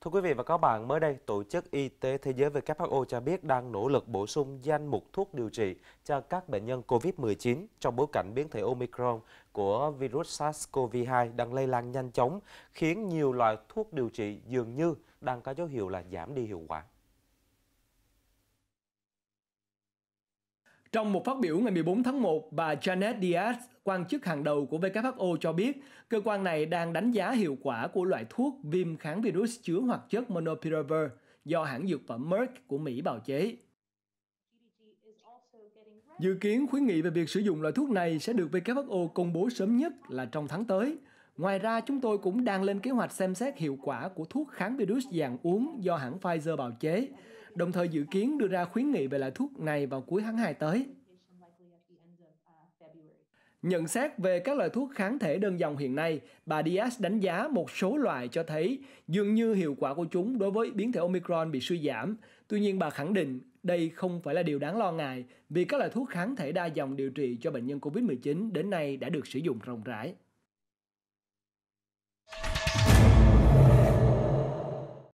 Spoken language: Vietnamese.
Thưa quý vị và các bạn, mới đây, Tổ chức Y tế Thế giới WHO cho biết đang nỗ lực bổ sung danh mục thuốc điều trị cho các bệnh nhân COVID-19 trong bối cảnh biến thể Omicron của virus SARS-CoV-2 đang lây lan nhanh chóng, khiến nhiều loại thuốc điều trị dường như đang có dấu hiệu là giảm đi hiệu quả. Trong một phát biểu ngày 14 tháng 1, bà Janet Diaz, quan chức hàng đầu của WHO cho biết, cơ quan này đang đánh giá hiệu quả của loại thuốc viêm kháng virus chứa hoạt chất monopiravir do hãng dược phẩm Merck của Mỹ bào chế. Dự kiến khuyến nghị về việc sử dụng loại thuốc này sẽ được WHO công bố sớm nhất là trong tháng tới. Ngoài ra, chúng tôi cũng đang lên kế hoạch xem xét hiệu quả của thuốc kháng virus dạng uống do hãng Pfizer bào chế, đồng thời dự kiến đưa ra khuyến nghị về loại thuốc này vào cuối tháng 2 tới. Nhận xét về các loại thuốc kháng thể đơn dòng hiện nay, bà Diaz đánh giá một số loại cho thấy dường như hiệu quả của chúng đối với biến thể Omicron bị suy giảm. Tuy nhiên bà khẳng định đây không phải là điều đáng lo ngại vì các loại thuốc kháng thể đa dòng điều trị cho bệnh nhân COVID-19 đến nay đã được sử dụng rộng rãi.